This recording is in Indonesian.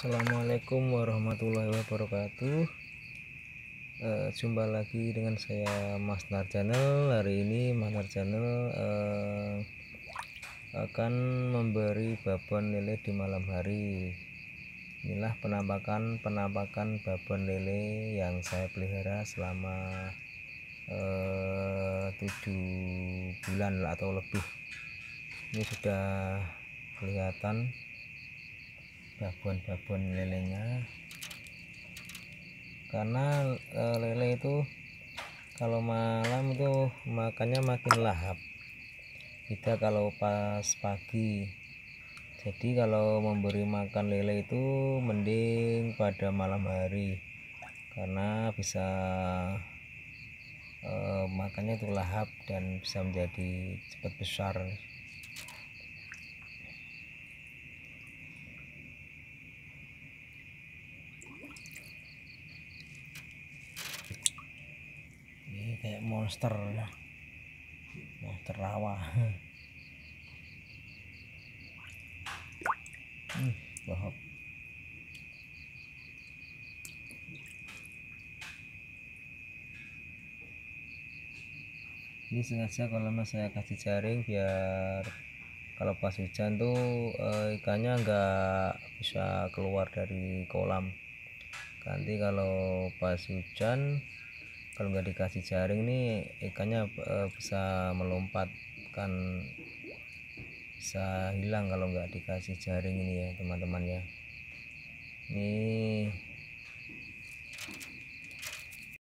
Assalamualaikum warahmatullahi wabarakatuh uh, Jumpa lagi dengan saya Mas Nar Channel Hari ini Mas Nar Channel uh, eh, akan memberi babon lele di malam hari Inilah penampakan-penampakan babon lele yang saya pelihara selama eh, uh, 7 bulan atau lebih Ini sudah kelihatan babon-babon lelenya karena e, lele itu kalau malam itu makannya makin lahap tidak kalau pas pagi jadi kalau memberi makan lele itu mending pada malam hari karena bisa e, makannya itu lahap dan bisa menjadi cepat besar kayak monster lah ya. monster rawa hmm, ini sengaja kalau mas saya kasih jaring biar kalau pas hujan tuh eh, ikannya nggak bisa keluar dari kolam nanti kalau pas hujan kalau nggak dikasih jaring nih ikannya uh, bisa melompat kan bisa hilang kalau nggak dikasih jaring ini ya teman-teman ya ini